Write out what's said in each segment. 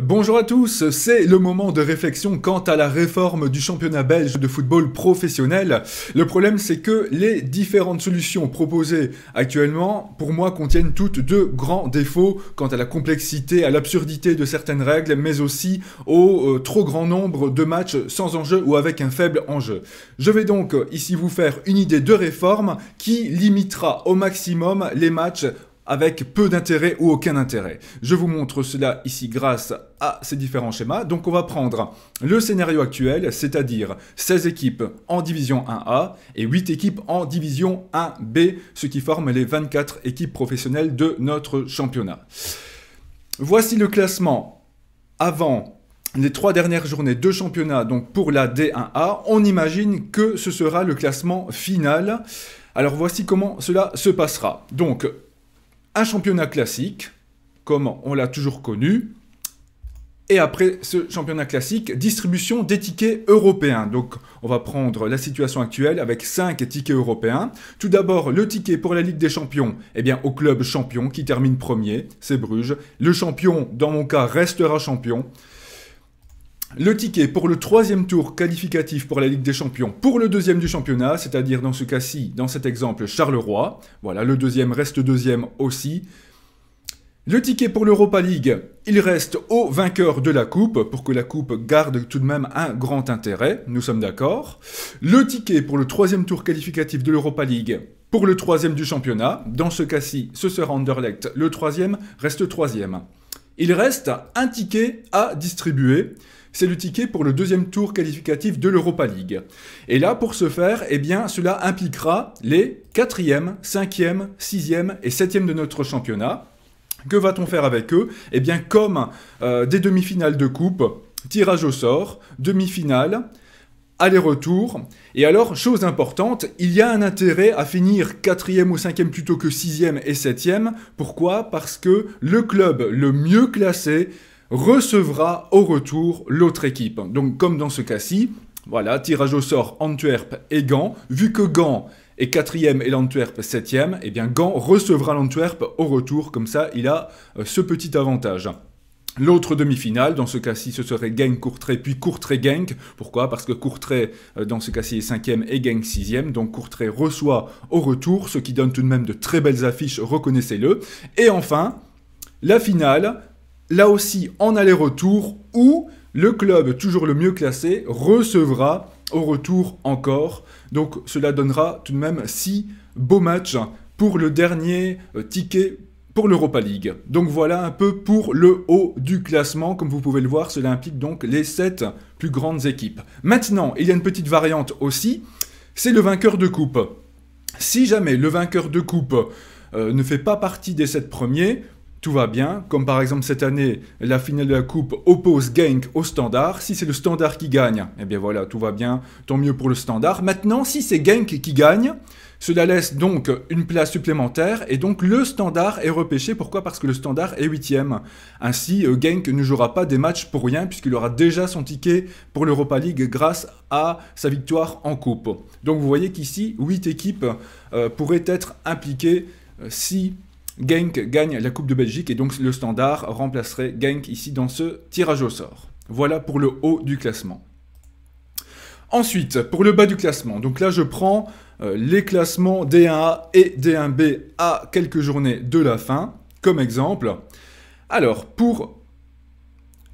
Bonjour à tous, c'est le moment de réflexion quant à la réforme du championnat belge de football professionnel. Le problème c'est que les différentes solutions proposées actuellement, pour moi, contiennent toutes deux grands défauts quant à la complexité, à l'absurdité de certaines règles, mais aussi au euh, trop grand nombre de matchs sans enjeu ou avec un faible enjeu. Je vais donc ici vous faire une idée de réforme qui limitera au maximum les matchs avec peu d'intérêt ou aucun intérêt. Je vous montre cela ici grâce à ces différents schémas. Donc on va prendre le scénario actuel, c'est-à-dire 16 équipes en division 1A et 8 équipes en division 1B, ce qui forme les 24 équipes professionnelles de notre championnat. Voici le classement avant les trois dernières journées de championnat, donc pour la D1A. On imagine que ce sera le classement final. Alors voici comment cela se passera. Donc un championnat classique, comme on l'a toujours connu, et après ce championnat classique, distribution des tickets européens. Donc on va prendre la situation actuelle avec 5 tickets européens. Tout d'abord, le ticket pour la Ligue des Champions, eh bien au club champion qui termine premier, c'est Bruges. Le champion, dans mon cas, restera champion. Le ticket pour le troisième tour qualificatif pour la Ligue des Champions, pour le deuxième du championnat, c'est-à-dire dans ce cas-ci, dans cet exemple, Charleroi. Voilà, le deuxième reste deuxième aussi. Le ticket pour l'Europa League, il reste au vainqueur de la Coupe, pour que la Coupe garde tout de même un grand intérêt, nous sommes d'accord. Le ticket pour le troisième tour qualificatif de l'Europa League, pour le troisième du championnat, dans ce cas-ci, ce sera Anderlecht, le troisième reste troisième. Il reste un ticket à distribuer c'est le ticket pour le deuxième tour qualificatif de l'Europa League. Et là, pour ce faire, eh bien, cela impliquera les 4e, 5e, 6e et 7e de notre championnat. Que va-t-on faire avec eux Eh bien, comme euh, des demi-finales de coupe, tirage au sort, demi-finale, aller-retour. Et alors, chose importante, il y a un intérêt à finir quatrième ou cinquième plutôt que sixième et septième. Pourquoi Parce que le club le mieux classé recevra au retour l'autre équipe. Donc comme dans ce cas-ci, voilà, tirage au sort Antwerp et Gand. Vu que Gand est quatrième et l'Antwerp septième, eh bien Gand recevra l'Antwerp au retour, comme ça il a euh, ce petit avantage. L'autre demi-finale, dans ce cas-ci, ce serait Genk Courtrai, puis Courtrai Genk. Pourquoi Parce que Courtrai, euh, dans ce cas-ci, est cinquième et Genk sixième. Donc Courtrai reçoit au retour, ce qui donne tout de même de très belles affiches, reconnaissez-le. Et enfin, la finale, là aussi en aller-retour, où le club toujours le mieux classé recevra au retour encore. Donc cela donnera tout de même 6 beaux matchs pour le dernier euh, ticket pour l'Europa League. Donc voilà un peu pour le haut du classement. Comme vous pouvez le voir, cela implique donc les 7 plus grandes équipes. Maintenant, il y a une petite variante aussi, c'est le vainqueur de coupe. Si jamais le vainqueur de coupe euh, ne fait pas partie des 7 premiers, tout va bien, comme par exemple cette année, la finale de la coupe oppose Genk au Standard, si c'est le Standard qui gagne, eh bien voilà, tout va bien, tant mieux pour le Standard. Maintenant, si c'est Genk qui gagne, cela laisse donc une place supplémentaire et donc le standard est repêché. Pourquoi Parce que le standard est huitième. Ainsi, euh, Genk ne jouera pas des matchs pour rien puisqu'il aura déjà son ticket pour l'Europa League grâce à sa victoire en coupe. Donc vous voyez qu'ici, huit équipes euh, pourraient être impliquées euh, si Genk gagne la Coupe de Belgique et donc le standard remplacerait Genk ici dans ce tirage au sort. Voilà pour le haut du classement. Ensuite, pour le bas du classement, donc là je prends euh, les classements D1A et D1B à quelques journées de la fin, comme exemple. Alors, pour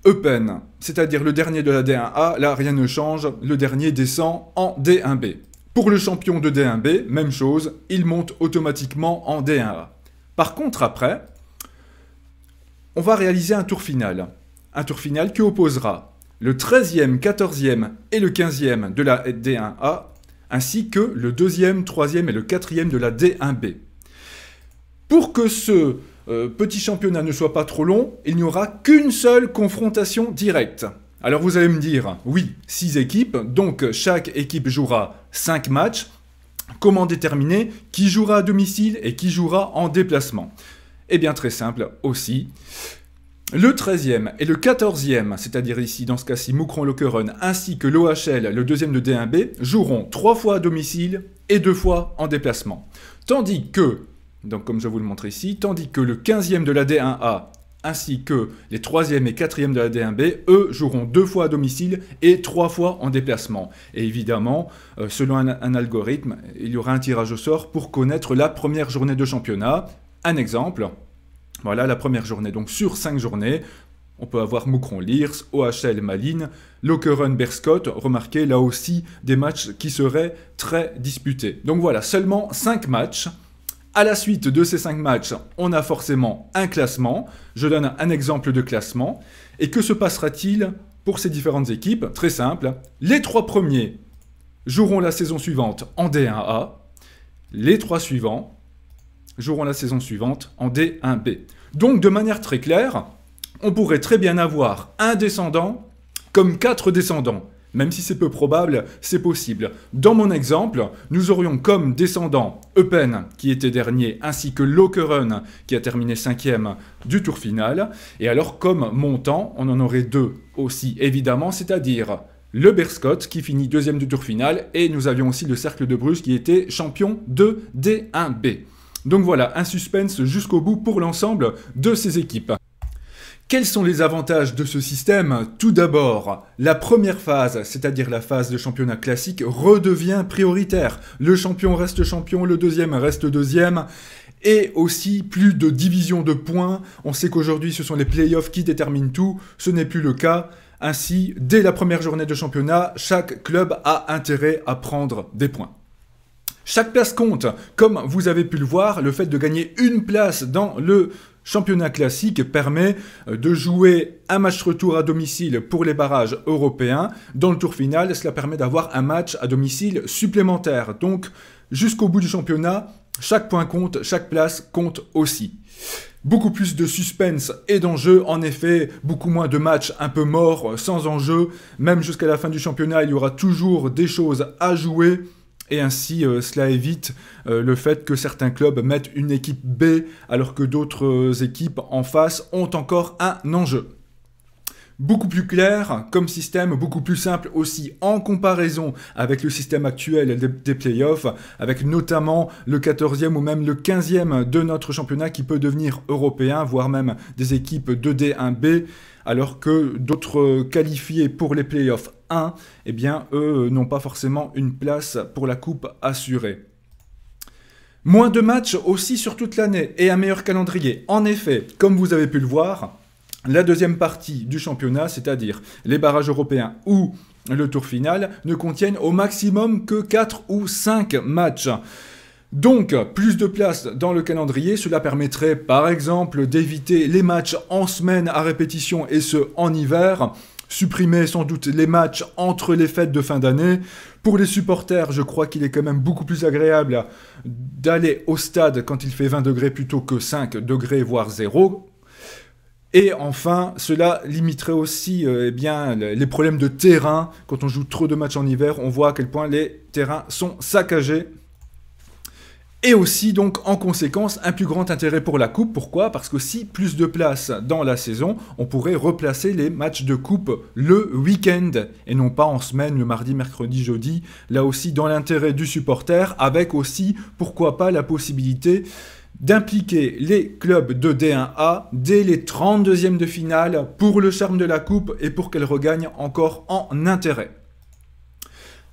Eupen, c'est-à-dire le dernier de la D1A, là rien ne change, le dernier descend en D1B. Pour le champion de D1B, même chose, il monte automatiquement en D1A. Par contre, après, on va réaliser un tour final. Un tour final qui opposera le 13e, 14e et le 15e de la D1A, ainsi que le 2e, 3e et le 4e de la D1B. Pour que ce euh, petit championnat ne soit pas trop long, il n'y aura qu'une seule confrontation directe. Alors vous allez me dire, oui, 6 équipes, donc chaque équipe jouera 5 matchs, Comment déterminer qui jouera à domicile et qui jouera en déplacement Eh bien très simple aussi. Le 13e et le 14e, c'est-à-dire ici dans ce cas-ci Moucron Lockerun ainsi que l'OHL, le deuxième de D1B, joueront trois fois à domicile et deux fois en déplacement. Tandis que, donc comme je vous le montre ici, tandis que le 15e de la D1A ainsi que les 3e et 4e de la D1B, eux joueront deux fois à domicile et trois fois en déplacement. Et évidemment, euh, selon un, algorithme, il y aura un tirage au sort pour connaître la première journée de championnat. Un exemple, voilà la première journée, donc sur cinq journées, on peut avoir Moucron Liers, OHL Malines, Lokeren Berscott, remarquez là aussi des matchs qui seraient très disputés. Donc voilà, seulement 5 matchs à la suite de ces 5 matchs, on a forcément un classement. Je donne un exemple de classement. Et que se passera-t-il pour ces différentes équipes Très simple. Les trois premiers joueront la saison suivante en D1A. Les trois suivants joueront la saison suivante en D1B. Donc de manière très claire, on pourrait très bien avoir un descendant comme quatre descendants. Même si c'est peu probable, c'est possible. Dans mon exemple, nous aurions comme descendant Eupen, qui était dernier, ainsi que Lokeren, qui a terminé cinquième du tour final. Et alors, comme montant, on en aurait deux aussi, évidemment, c'est-à-dire le Berscott qui finit deuxième du tour final et nous avions aussi le Cercle de Bruges qui était champion de D1B. Donc voilà, un suspense jusqu'au bout pour l'ensemble de ces équipes. Quels sont les avantages de ce système Tout d'abord, la première phase, c'est-à-dire la phase de championnat classique, redevient prioritaire. Le champion reste champion, le deuxième reste deuxième. Et aussi plus de division de points. On sait qu'aujourd'hui ce sont les playoffs qui déterminent tout. Ce n'est plus le cas. Ainsi, dès la première journée de championnat, chaque club a intérêt à prendre des points. Chaque place compte. Comme vous avez pu le voir, le fait de gagner une place dans le championnat classique permet euh, de jouer un match retour à domicile pour les barrages européens. Dans le tour final, cela permet d'avoir un match à domicile supplémentaire. Donc, jusqu'au bout du championnat, chaque point compte, chaque place compte aussi. Beaucoup plus de suspense et d'enjeux, en effet, beaucoup moins de matchs un peu morts, euh, sans enjeu. Même jusqu'à la fin du championnat, il y aura toujours des choses à jouer et ainsi euh, cela évite euh, le fait que certains clubs mettent une équipe B alors que d'autres euh, équipes en face ont encore un enjeu beaucoup plus clair comme système, beaucoup plus simple aussi en comparaison avec le système actuel des playoffs, avec notamment le 14e ou même le 15e de notre championnat qui peut devenir européen, voire même des équipes 2D1B, alors que d'autres qualifiés pour les playoffs 1, eh bien, eux n'ont pas forcément une place pour la coupe assurée. Moins de matchs aussi sur toute l'année et un meilleur calendrier. En effet, comme vous avez pu le voir, la deuxième partie du championnat, c'est-à-dire les barrages européens ou le tour final, ne contiennent au maximum que 4 ou 5 matchs. Donc, plus de place dans le calendrier, cela permettrait par exemple d'éviter les matchs en semaine à répétition et ce en hiver, supprimer sans doute les matchs entre les fêtes de fin d'année. Pour les supporters, je crois qu'il est quand même beaucoup plus agréable d'aller au stade quand il fait 20 degrés plutôt que 5 degrés voire 0. Et enfin, cela limiterait aussi euh, eh bien, les problèmes de terrain. Quand on joue trop de matchs en hiver, on voit à quel point les terrains sont saccagés. Et aussi, donc, en conséquence, un plus grand intérêt pour la coupe. Pourquoi Parce que si plus de place dans la saison, on pourrait replacer les matchs de coupe le week-end et non pas en semaine, le mardi, mercredi, jeudi. Là aussi, dans l'intérêt du supporter, avec aussi, pourquoi pas, la possibilité d'impliquer les clubs de D1A dès les 32e de finale pour le charme de la coupe et pour qu'elle regagne encore en intérêt.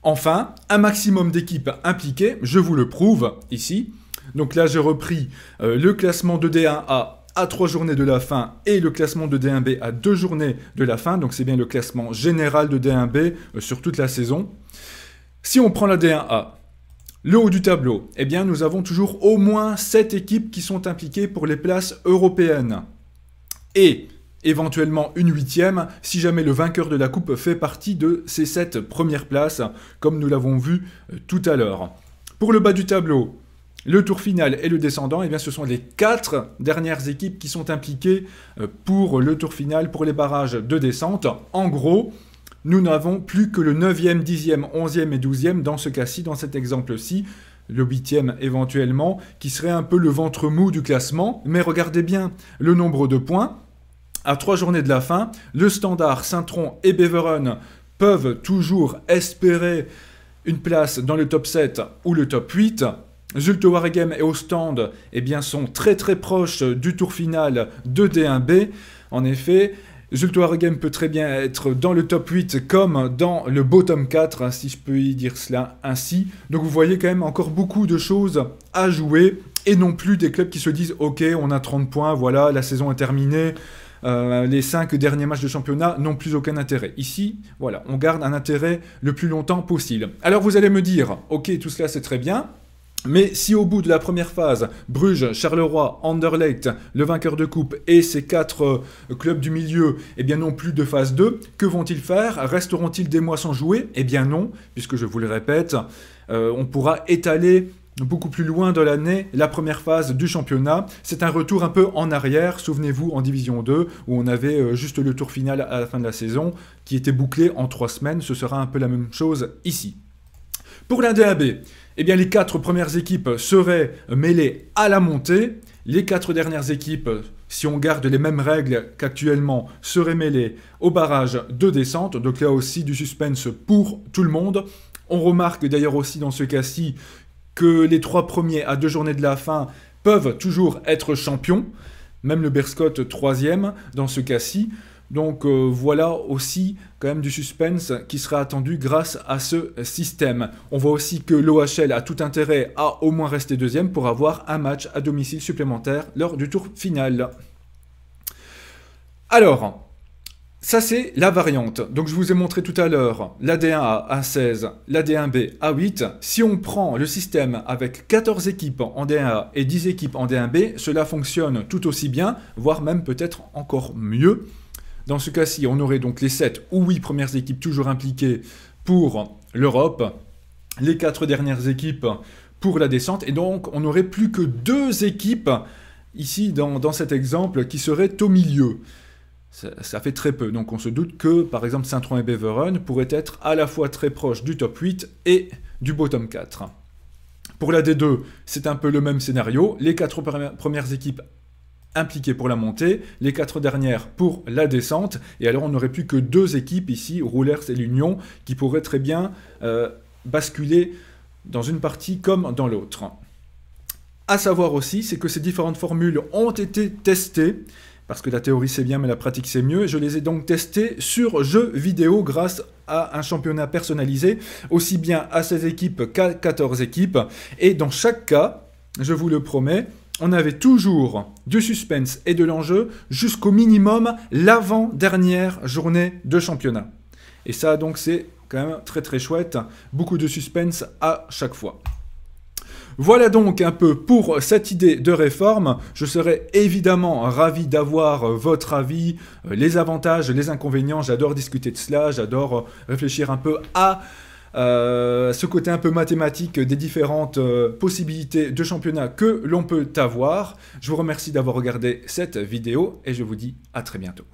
Enfin, un maximum d'équipes impliquées, je vous le prouve ici. Donc là, j'ai repris euh, le classement de D1A à 3 journées de la fin et le classement de D1B à 2 journées de la fin. Donc c'est bien le classement général de D1B euh, sur toute la saison. Si on prend la D1A, le haut du tableau, eh bien nous avons toujours au moins 7 équipes qui sont impliquées pour les places européennes. Et éventuellement une huitième si jamais le vainqueur de la coupe fait partie de ces 7 premières places, comme nous l'avons vu euh, tout à l'heure. Pour le bas du tableau, le tour final et le descendant, eh bien, ce sont les quatre dernières équipes qui sont impliquées euh, pour le tour final, pour les barrages de descente. En gros, nous n'avons plus que le 9e, 10e, 11e et 12e dans ce cas-ci, dans cet exemple-ci, le 8e éventuellement, qui serait un peu le ventre mou du classement. Mais regardez bien le nombre de points. À trois journées de la fin, le Standard, Saint-Tron et Beveron peuvent toujours espérer une place dans le top 7 ou le top 8. Zulto Waregem et Ostend eh bien, sont très très proches du tour final de D1B. En effet, Zulto Game peut très bien être dans le top 8 comme dans le bottom 4, hein, si je peux y dire cela ainsi. Donc vous voyez quand même encore beaucoup de choses à jouer et non plus des clubs qui se disent ok on a 30 points, voilà la saison est terminée. Euh, les 5 derniers matchs de championnat n'ont plus aucun intérêt. Ici, voilà, on garde un intérêt le plus longtemps possible. Alors vous allez me dire, ok, tout cela c'est très bien, mais si au bout de la première phase, Bruges, Charleroi, Anderlecht, le vainqueur de coupe et ses quatre euh, clubs du milieu, eh bien non plus de phase 2, que vont-ils faire Resteront-ils des mois sans jouer Eh bien non, puisque je vous le répète, euh, on pourra étaler beaucoup plus loin de l'année la première phase du championnat. C'est un retour un peu en arrière, souvenez-vous, en Division 2, où on avait euh, juste le tour final à la fin de la saison, qui était bouclé en trois semaines. Ce sera un peu la même chose ici. Pour la eh bien, les quatre premières équipes seraient mêlées à la montée. Les quatre dernières équipes, si on garde les mêmes règles qu'actuellement, seraient mêlées au barrage de descente. Donc là aussi du suspense pour tout le monde. On remarque d'ailleurs aussi dans ce cas-ci que les trois premiers à deux journées de la fin peuvent toujours être champions. Même le Berscott troisième dans ce cas-ci. Donc euh, voilà aussi quand même du suspense qui sera attendu grâce à ce système. On voit aussi que l'OHL a tout intérêt à au moins rester deuxième pour avoir un match à domicile supplémentaire lors du tour final. Alors, ça, c'est la variante. Donc, je vous ai montré tout à l'heure d 1 a à 16, d 1 b à 8. Si on prend le système avec 14 équipes en D1A et 10 équipes en D1B, cela fonctionne tout aussi bien, voire même peut-être encore mieux. Dans ce cas-ci, on aurait donc les 7 ou 8 premières équipes toujours impliquées pour l'Europe, les 4 dernières équipes pour la descente, et donc on n'aurait plus que 2 équipes ici dans, cet exemple qui seraient au milieu. Ça, fait très peu, donc on se doute que par exemple saint et Beveren pourraient être à la fois très proches du top 8 et du bottom 4. Pour la D2, c'est un peu le même scénario. Les quatre premières équipes impliqués pour la montée, les quatre dernières pour la descente, et alors on n'aurait plus que deux équipes ici, Roulers et l'Union, qui pourraient très bien euh, basculer dans une partie comme dans l'autre. À savoir aussi, c'est que ces différentes formules ont été testées, parce que la théorie c'est bien mais la pratique c'est mieux, je les ai donc testées sur jeux vidéo grâce à un championnat personnalisé, aussi bien à 16 équipes qu'à 14 équipes, et dans chaque cas, je vous le promets, on avait toujours du suspense et de l'enjeu jusqu'au minimum l'avant-dernière journée de championnat. Et ça, donc, c'est quand même très très chouette. Beaucoup de suspense à chaque fois. Voilà donc un peu pour cette idée de réforme. Je serais évidemment ravi d'avoir votre avis, euh, les avantages, les inconvénients. J'adore discuter de cela, j'adore euh, réfléchir un peu à euh, ce côté un peu mathématique des différentes euh, possibilités de championnat que l'on peut avoir. Je vous remercie d'avoir regardé cette vidéo et je vous dis à très bientôt.